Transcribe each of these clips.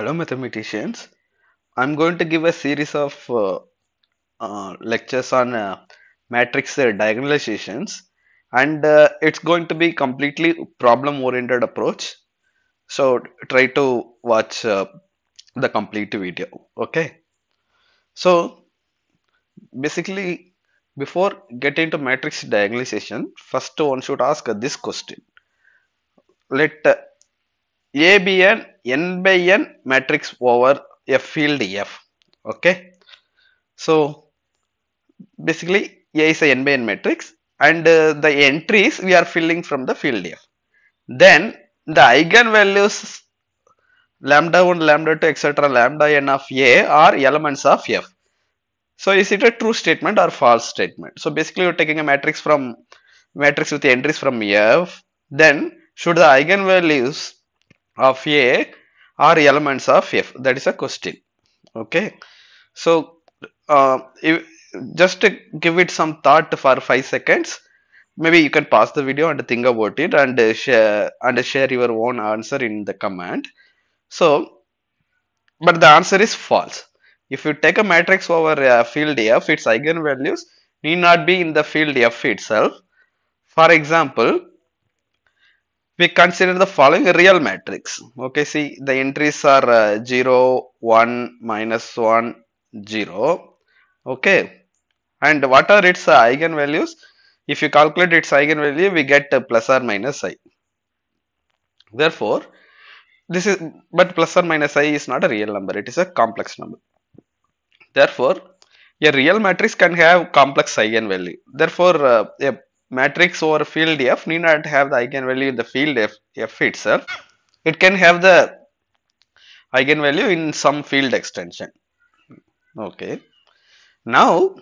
Hello, mathematicians. I'm going to give a series of uh, uh, lectures on uh, matrix uh, diagonalizations, and uh, it's going to be completely problem-oriented approach. So try to watch uh, the complete video. Okay. So basically, before getting to matrix diagonalization, first one should ask this question: Let A be an n by n matrix over F field F. Okay. So basically A is a n by n matrix and uh, the entries we are filling from the field F. Then the eigenvalues lambda 1, lambda 2, etc. lambda n of A are elements of F. So is it a true statement or false statement? So basically you're taking a matrix from matrix with entries from F. Then should the eigenvalues of A are elements of F. That is a question. Okay. So, uh, if, just to give it some thought for 5 seconds, maybe you can pause the video and think about it and uh, share, and share your own answer in the comment. So, but the answer is false. If you take a matrix over a field F, its eigenvalues need not be in the field F itself. For example, we consider the following real matrix okay see the entries are uh, 0 1 minus 1 0 okay and what are its uh, eigenvalues if you calculate its eigenvalue we get uh, plus or minus i therefore this is but plus or minus i is not a real number it is a complex number therefore a real matrix can have complex eigenvalue therefore uh, a matrix over field F need not have the eigenvalue in the field F, F itself. It can have the eigenvalue in some field extension. Okay. Now,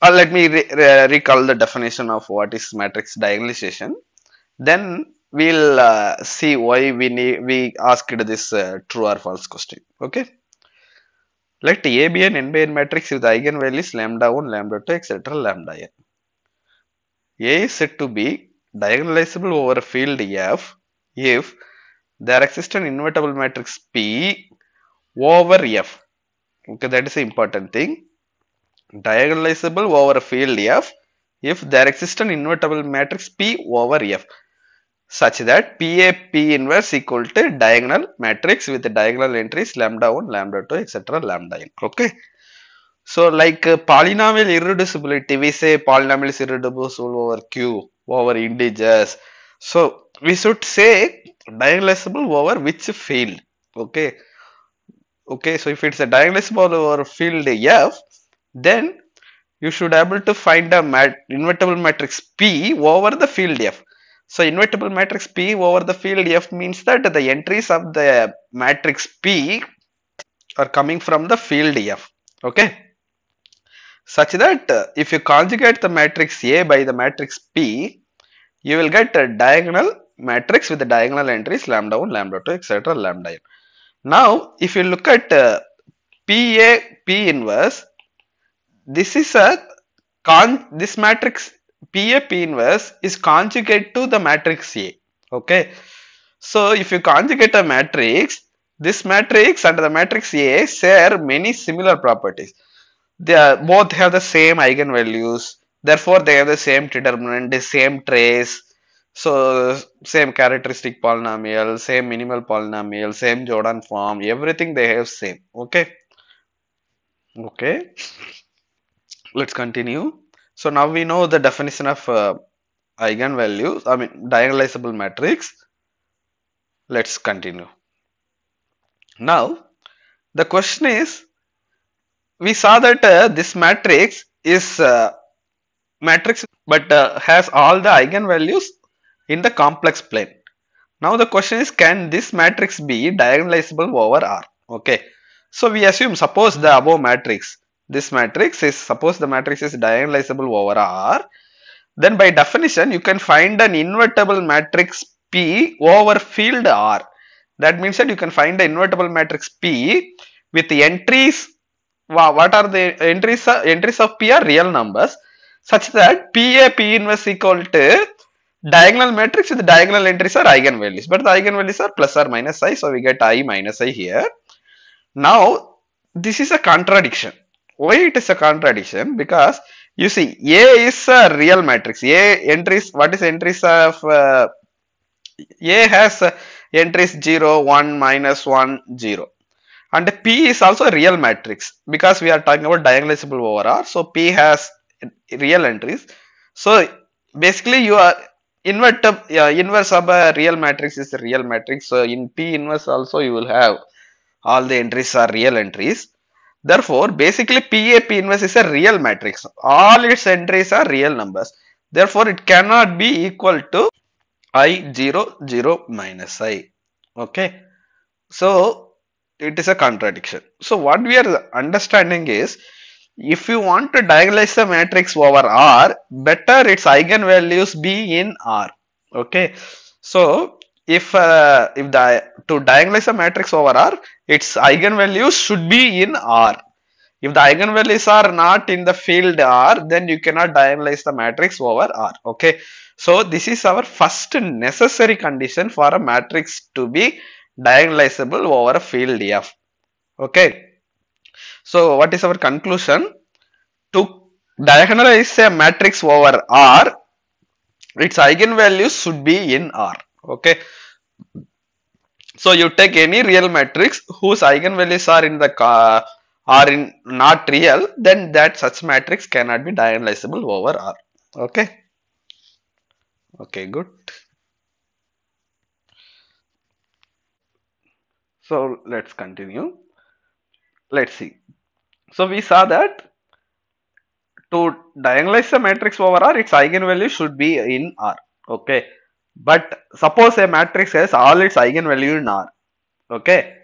uh, let me re re recall the definition of what is matrix diagonalization. Then we'll uh, see why we need we asked this uh, true or false question. Okay. Let A be an n-by-n matrix with eigenvalues lambda 1, lambda 2, etc. lambda n. A is said to be diagonalizable over a field F if there exists an invertible matrix P over F. Okay, that is an important thing. Diagonalizable over a field F if there exists an invertible matrix P over F such that PAP inverse equal to diagonal matrix with diagonal entries lambda 1, lambda 2, etc. lambda n. Okay. So like uh, polynomial irreducibility, we say polynomial is irreducible over Q over integers. So we should say diagonalizable over which field? Okay. Okay. So if it's a diagonalizable over field F, then you should able to find a mat invertible matrix P over the field F. So invertible matrix P over the field F means that the entries of the matrix P are coming from the field F. Okay. Such that uh, if you conjugate the matrix A by the matrix P, you will get a diagonal matrix with the diagonal entries lambda 1, lambda 2, etc. lambda n. Now, if you look at uh, PA P inverse, this is a con this matrix PA P inverse is conjugate to the matrix A. Okay. So if you conjugate a matrix, this matrix and the matrix A share many similar properties. They are, both have the same eigenvalues. Therefore, they have the same determinant, the same trace. So same characteristic polynomial, same minimal polynomial, same Jordan form, everything they have same. Okay. Okay. Let's continue. So now we know the definition of uh, eigenvalues, I mean diagonalizable matrix. Let's continue. Now, the question is, we saw that uh, this matrix is uh, matrix but uh, has all the eigenvalues in the complex plane. Now the question is, can this matrix be diagonalizable over R? Okay. So we assume, suppose the above matrix this matrix is suppose the matrix is diagonalizable over R then by definition you can find an invertible matrix P over field R that means that you can find the invertible matrix P with the entries what are the entries entries of P are real numbers such that PA P inverse equal to diagonal matrix with diagonal entries are eigenvalues but the eigenvalues are plus or minus i so we get i minus i here now this is a contradiction why it is a contradiction because you see a is a real matrix a entries what is entries of uh, a has uh, entries 0 1 minus 1 0 and p is also a real matrix because we are talking about diagonalizable over r so p has real entries so basically you are invert uh, inverse of a real matrix is a real matrix so in p inverse also you will have all the entries are real entries Therefore, basically PAP inverse is a real matrix. All its entries are real numbers. Therefore, it cannot be equal to i 0 0 minus i. Okay. So, it is a contradiction. So, what we are understanding is if you want to diagonalize the matrix over R, better its eigenvalues be in R. Okay. So, if uh, if to diagonalize a matrix over R, its eigenvalues should be in R. If the eigenvalues are not in the field R, then you cannot diagonalize the matrix over R. Okay. So this is our first necessary condition for a matrix to be diagonalizable over a field F. Okay. So what is our conclusion? To diagonalize a matrix over R, its eigenvalues should be in R okay so you take any real matrix whose eigenvalues are in the are in not real then that such matrix cannot be diagonalizable over r okay okay good so let's continue let's see so we saw that to diagonalize the matrix over r its eigenvalue should be in r okay but suppose a matrix has all its eigenvalue in R. Okay.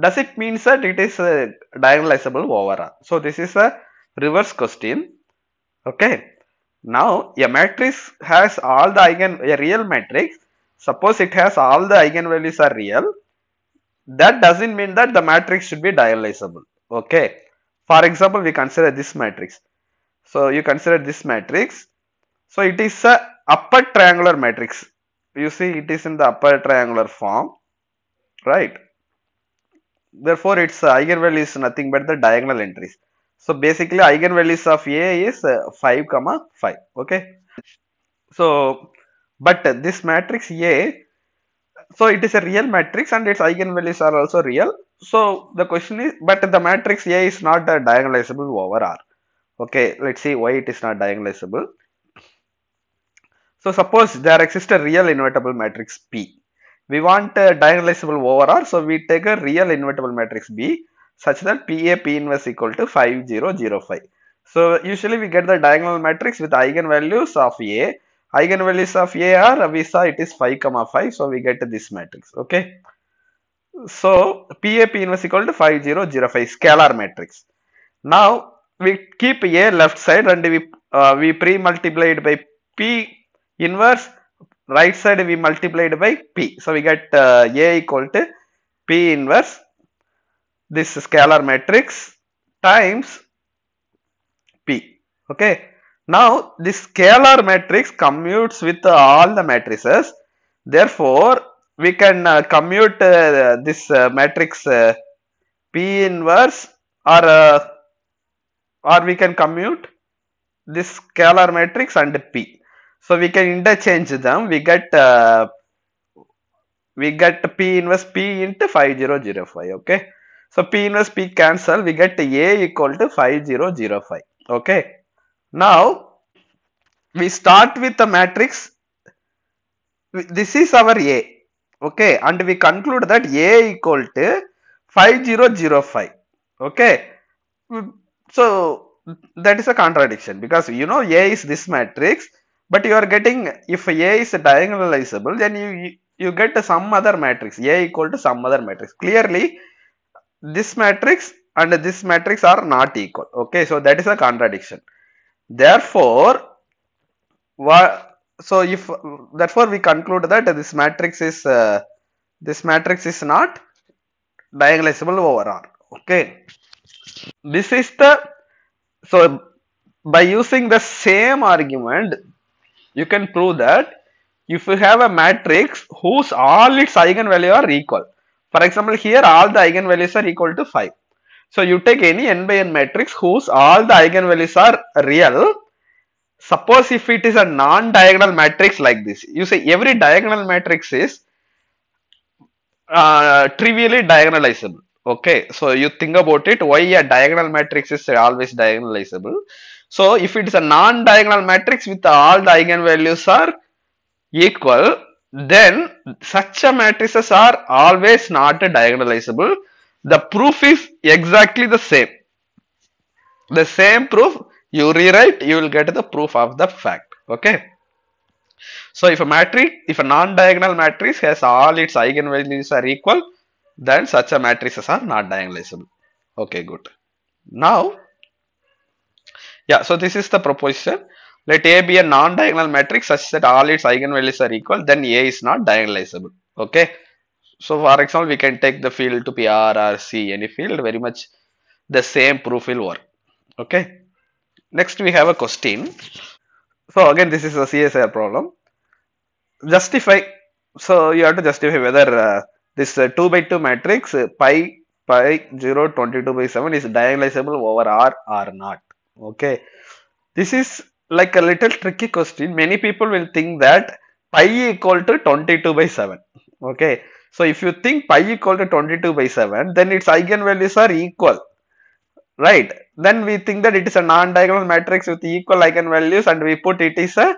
Does it mean that it is uh, diagonalizable over R? So this is a reverse question. Okay. Now a matrix has all the eigen a real matrix. Suppose it has all the eigenvalues are real. That doesn't mean that the matrix should be diagonalizable. Okay. For example, we consider this matrix. So you consider this matrix. So it is a upper triangular matrix you see it is in the upper triangular form right therefore its eigenvalue is nothing but the diagonal entries so basically eigenvalues of a is uh, 5 comma 5 okay so but this matrix a so it is a real matrix and its eigenvalues are also real so the question is but the matrix a is not diagonalizable over r okay let's see why it is not diagonalizable so suppose there exists a real invertible matrix P. We want a diagonalizable over R, so we take a real invertible matrix B such that PA P inverse equal to 5 0 0 5. So usually we get the diagonal matrix with eigenvalues of A. Eigenvalues of A are we saw it is 5 comma 5, so we get this matrix. Okay. So PA P inverse equal to 5 0 0 5 scalar matrix. Now we keep A left side and we uh, we pre multiplied by P inverse right side we multiplied by p so we get uh, a equal to p inverse this scalar matrix times p okay now this scalar matrix commutes with all the matrices therefore we can uh, commute uh, this uh, matrix uh, p inverse or uh, or we can commute this scalar matrix and p so we can interchange them. We get uh, we get P inverse P into 5005. Okay. So P inverse P cancel. We get A equal to 5005. Okay. Now we start with the matrix. This is our A. Okay. And we conclude that A equal to 5005. Okay. So that is a contradiction because you know A is this matrix but you are getting if A is diagonalizable then you you get some other matrix A equal to some other matrix clearly this matrix and this matrix are not equal okay so that is a contradiction therefore so if therefore we conclude that this matrix is uh, this matrix is not diagonalizable over R okay this is the so by using the same argument you can prove that if you have a matrix whose all its eigenvalue are equal for example here all the eigenvalues are equal to 5 so you take any n by n matrix whose all the eigenvalues are real suppose if it is a non-diagonal matrix like this you say every diagonal matrix is uh, trivially diagonalizable okay so you think about it why a diagonal matrix is always diagonalizable so if it is a non-diagonal matrix with all the eigenvalues are equal, then such a matrices are always not diagonalizable. The proof is exactly the same. The same proof you rewrite, you will get the proof of the fact. Okay. So if a matrix, if a non-diagonal matrix has all its eigenvalues are equal, then such a matrices are not diagonalizable. Okay, good. Now yeah, so this is the proposition. Let A be a non-diagonal matrix such that all its eigenvalues are equal, then A is not diagonalizable. Okay. So for example, we can take the field to be R or C, any field, very much the same proof will work. Okay. Next, we have a question. So again, this is a CSR problem. Justify. So you have to justify whether uh, this uh, 2 by 2 matrix uh, pi pi 0 22 by 7 is diagonalizable over R or not okay this is like a little tricky question many people will think that pi equal to 22 by 7 okay so if you think pi equal to 22 by 7 then its eigenvalues are equal right then we think that it is a non-diagonal matrix with equal eigenvalues and we put it is a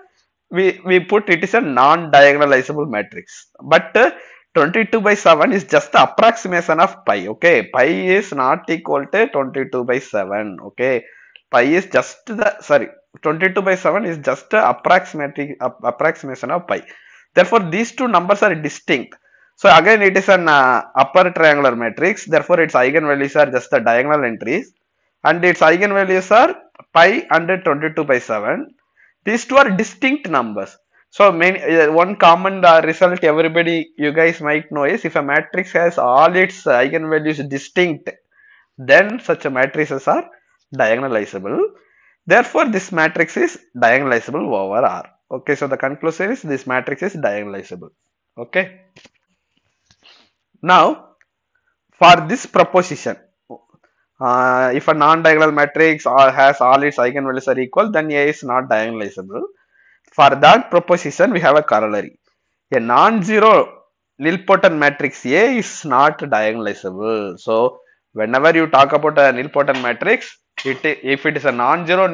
we, we put it is a non-diagonalizable matrix but uh, 22 by 7 is just the approximation of pi okay pi is not equal to 22 by 7 okay pi is just the sorry 22 by 7 is just approximating approximation of pi therefore these two numbers are distinct so again it is an uh, upper triangular matrix therefore its eigenvalues are just the diagonal entries and its eigenvalues are pi and 22 by 7 these two are distinct numbers so many, uh, one common uh, result everybody you guys might know is if a matrix has all its eigenvalues distinct then such matrices are diagonalizable. Therefore, this matrix is diagonalizable over R. Okay, so the conclusion is this matrix is diagonalizable. Okay. Now, for this proposition, uh, if a non-diagonal matrix has all its eigenvalues are equal, then A is not diagonalizable. For that proposition, we have a corollary. A non-zero nilpotent matrix A is not diagonalizable. So, whenever you talk about a nilpotent matrix, if it is a non-zero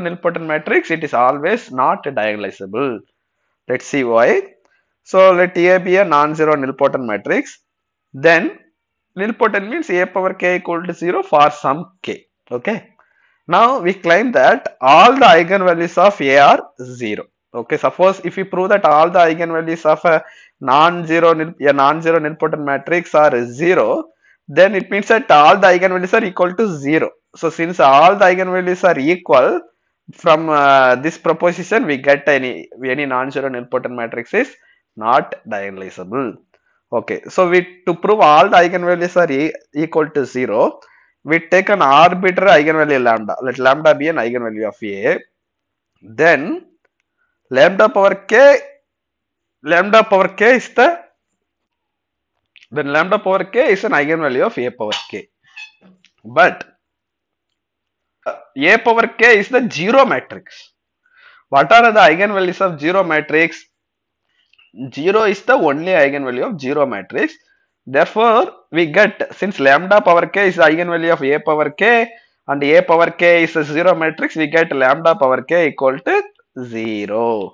nilpotent matrix it is always not diagonalizable let's see why so let a be a non-zero nilpotent matrix then nilpotent means a power k equals to 0 for some k okay now we claim that all the eigenvalues of a are 0 okay suppose if we prove that all the eigenvalues of a non-zero a non-zero nilpotent matrix are 0 then it means that all the eigenvalues are equal to 0. So since all the eigenvalues are equal, from uh, this proposition we get any any non-zero nilpotent matrix is not diagonalizable. Okay, so we to prove all the eigenvalues are e equal to 0, we take an arbitrary eigenvalue lambda. Let lambda be an eigenvalue of A. Then lambda power k, lambda power k is the then lambda power k is an eigenvalue of a power k. But uh, a power k is the 0 matrix. What are the eigenvalues of 0 matrix? 0 is the only eigenvalue of 0 matrix. Therefore, we get since lambda power k is the eigenvalue of a power k and a power k is a 0 matrix, we get lambda power k equal to 0.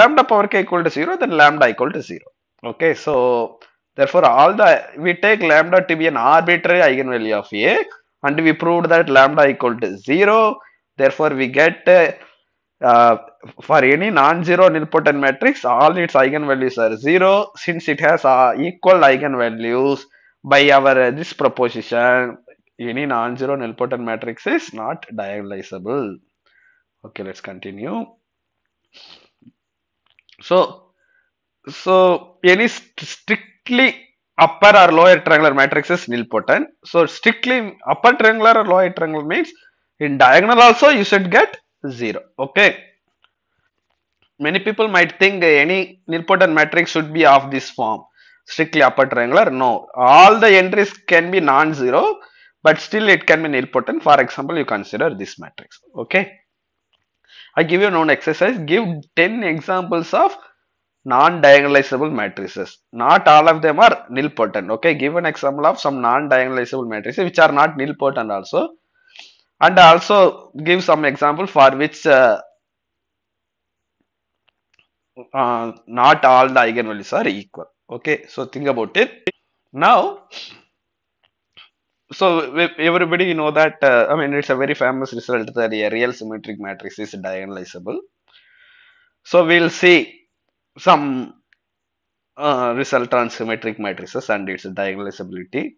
Lambda power k equal to 0, then lambda equal to 0. Okay, so Therefore, all the we take lambda to be an arbitrary eigenvalue of A and we proved that lambda equal to 0. Therefore, we get uh, uh, for any non-zero nilpotent matrix, all its eigenvalues are 0 since it has uh, equal eigenvalues by our uh, this proposition any non-zero nilpotent matrix is not diagonalizable. Okay, let's continue. So, so any strict strictly upper or lower triangular matrix is nilpotent. So strictly upper triangular or lower triangular means in diagonal also you should get 0. Okay. Many people might think any nilpotent matrix should be of this form strictly upper triangular. No, all the entries can be non-zero but still it can be nilpotent. For example, you consider this matrix. Okay. I give you an exercise. Give 10 examples of non-diagonalizable matrices. Not all of them are nilpotent. Okay, give an example of some non-diagonalizable matrices which are not nilpotent also. And also give some example for which uh, uh, not all the eigenvalues are equal. Okay, so think about it. Now, so everybody know that uh, I mean it's a very famous result that a real symmetric matrix is diagonalizable. So we'll see some uh, result on symmetric matrices and its diagonalizability.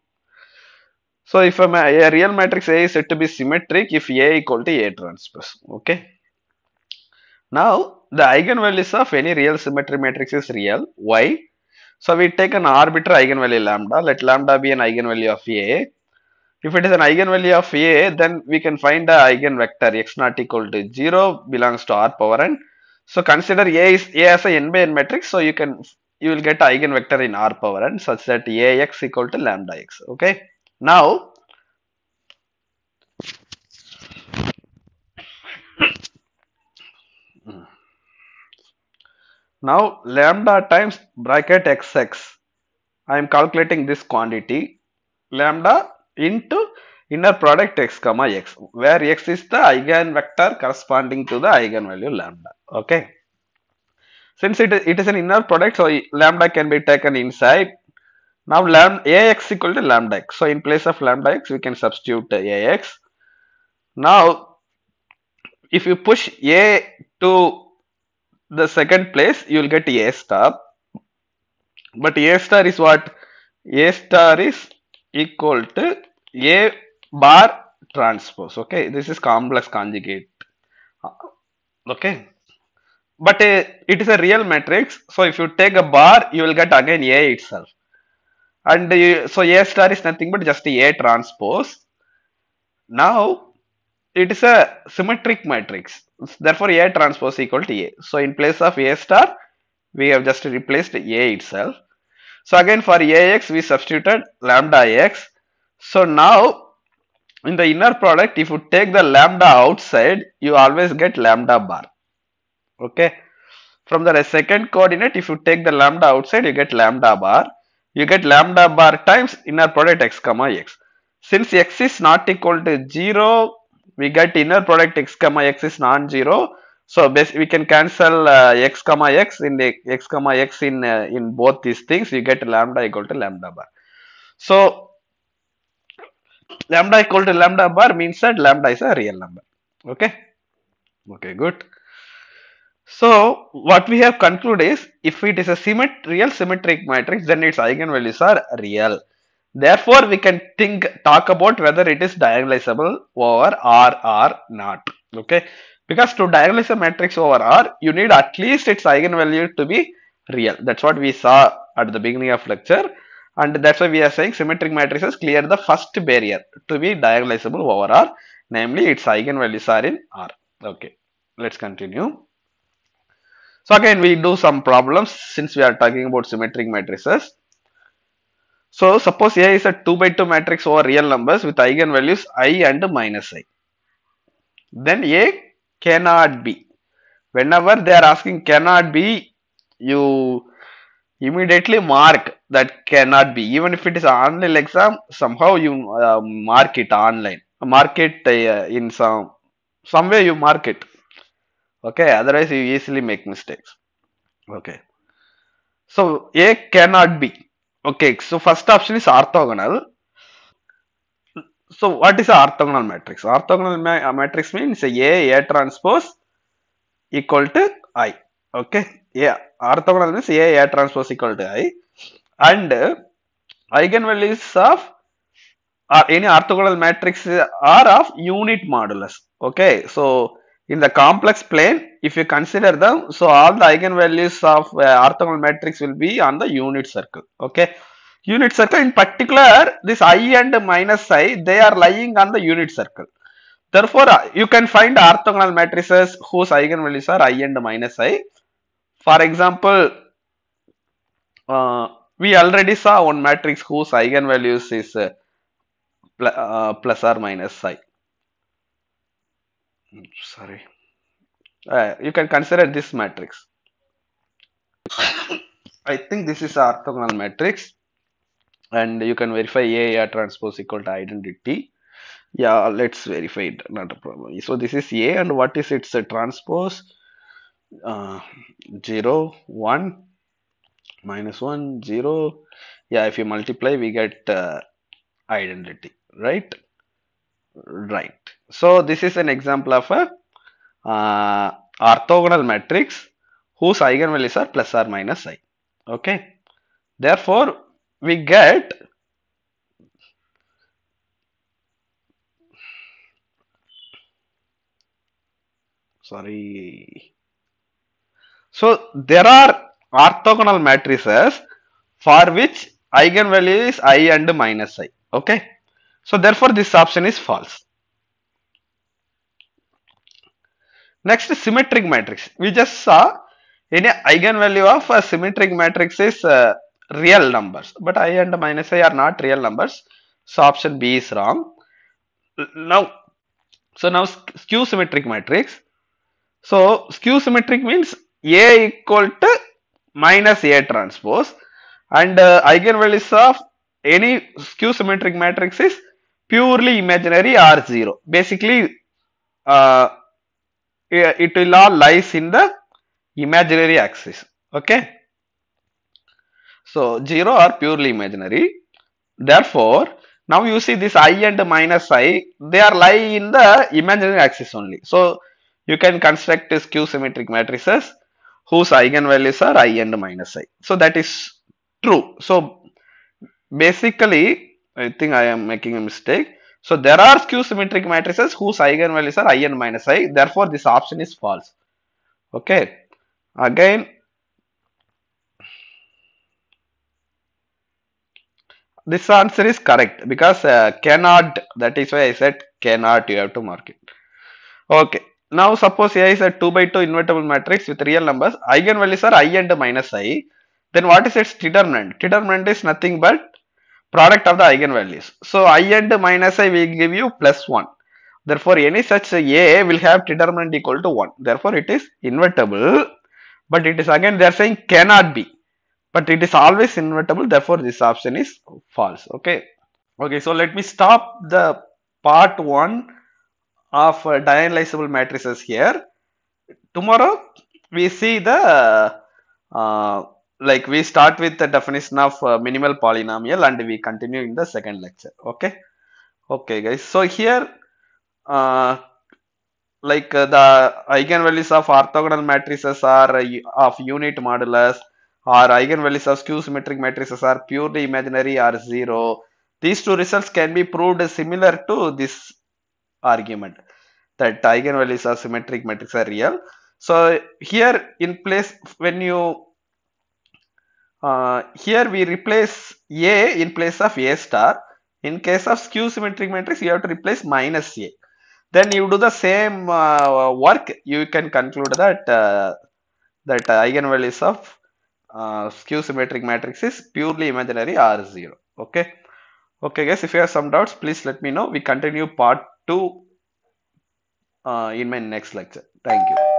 So if a, a, real matrix A is said to be symmetric if A equal to A transpose. Okay. Now the eigenvalues of any real symmetric matrix is real. Why? So we take an arbitrary eigenvalue lambda. Let lambda be an eigenvalue of A. If it is an eigenvalue of A, then we can find the eigenvector x not equal to 0 belongs to R power n so consider A is A as a n by n matrix. So you can you will get eigenvector in R power n such that Ax equal to lambda x. Okay. Now now lambda times bracket xx. I am calculating this quantity lambda into inner product x comma x where x is the eigenvector corresponding to the eigenvalue lambda okay since it is, it is an inner product so lambda can be taken inside now lambda ax equal to lambda x so in place of lambda x we can substitute ax now if you push a to the second place you will get a star but a star is what a star is equal to a bar transpose okay this is complex conjugate okay but uh, it is a real matrix so if you take a bar you will get again a itself and uh, so a star is nothing but just a transpose now it is a symmetric matrix therefore a transpose equal to a so in place of a star we have just replaced a itself so again for ax we substituted lambda x so now in the inner product if you take the lambda outside you always get lambda bar okay from the second coordinate if you take the lambda outside you get lambda bar you get lambda bar times inner product x comma x since x is not equal to 0 we get inner product x comma x is non-zero so we can cancel uh, x comma x in the x comma x in uh, in both these things you get lambda equal to lambda bar so lambda equal to lambda bar means that lambda is a real number okay okay good so what we have concluded is if it is a real symmetric matrix then its eigenvalues are real. Therefore, we can think talk about whether it is diagonalizable over R or not. Okay. Because to diagonalize a matrix over R, you need at least its eigenvalue to be real. That's what we saw at the beginning of lecture and that's why we are saying symmetric matrices clear the first barrier to be diagonalizable over R namely its eigenvalues are in R okay let's continue so again we do some problems since we are talking about symmetric matrices so suppose A is a 2 by 2 matrix over real numbers with eigenvalues i and minus i then A cannot be whenever they are asking cannot be you immediately mark that cannot be even if it is online exam somehow you uh, mark it online mark it uh, in some some way you mark it okay otherwise you easily make mistakes okay so a cannot be okay so first option is orthogonal so what is orthogonal matrix orthogonal ma uh, matrix means a a transpose equal to i okay a orthogonal means A A transpose equal to I and eigenvalues of or any orthogonal matrix are of unit modulus okay so in the complex plane if you consider them so all the eigenvalues of uh, orthogonal matrix will be on the unit circle okay unit circle in particular this i and minus i they are lying on the unit circle therefore you can find orthogonal matrices whose eigenvalues are i and minus i for example, uh, we already saw one matrix whose eigenvalues is uh, pl uh, plus or minus psi. Sorry, uh, you can consider this matrix. I think this is orthogonal matrix and you can verify A, A transpose equal to identity. Yeah, let's verify it, not a problem. So this is A and what is its transpose? uh, 0 1 minus 1 0 yeah if you multiply we get uh, identity right right so this is an example of a uh, orthogonal matrix whose eigenvalues are plus or minus i okay therefore we get sorry so there are orthogonal matrices for which eigenvalue is i and minus i. Okay. So therefore this option is false. Next is symmetric matrix. We just saw any eigenvalue of a symmetric matrix is uh, real numbers but i and minus i are not real numbers. So option B is wrong. Now so now skew symmetric matrix. So skew symmetric means a equal to minus A transpose and uh, eigenvalues of any skew symmetric matrix is purely imaginary R0. Basically, uh, it will all lies in the imaginary axis. Okay. So, 0 are purely imaginary. Therefore, now you see this i and minus i, they are lie in the imaginary axis only. So, you can construct skew symmetric matrices whose eigenvalues are i and minus i. So that is true. So basically, I think I am making a mistake. So there are skew symmetric matrices whose eigenvalues are i and minus i. Therefore, this option is false. Okay. Again, this answer is correct because uh, cannot that is why I said cannot you have to mark it okay now suppose A is a 2 by 2 invertible matrix with real numbers, eigenvalues are i and minus i. Then what is its determinant? Determinant is nothing but product of the eigenvalues. So i and minus i will give you plus 1. Therefore, any such A will have determinant equal to 1. Therefore, it is invertible. But it is again they are saying cannot be. But it is always invertible. Therefore, this option is false. Okay. Okay. So, let me stop the part 1 of uh, diagonalizable matrices here tomorrow we see the uh, like we start with the definition of uh, minimal polynomial and we continue in the second lecture okay okay guys so here uh, like uh, the eigenvalues of orthogonal matrices are uh, of unit modulus or eigenvalues of skew symmetric matrices are purely imaginary or zero these two results can be proved similar to this argument that eigenvalues of symmetric matrix are real. So here in place when you uh, here we replace A in place of A star. In case of skew symmetric matrix, you have to replace minus A. Then you do the same uh, work. You can conclude that uh, that eigenvalues of uh, skew symmetric matrix is purely imaginary R0. Okay. Okay guys, if you have some doubts, please let me know. We continue part to uh, in my next lecture. Thank you.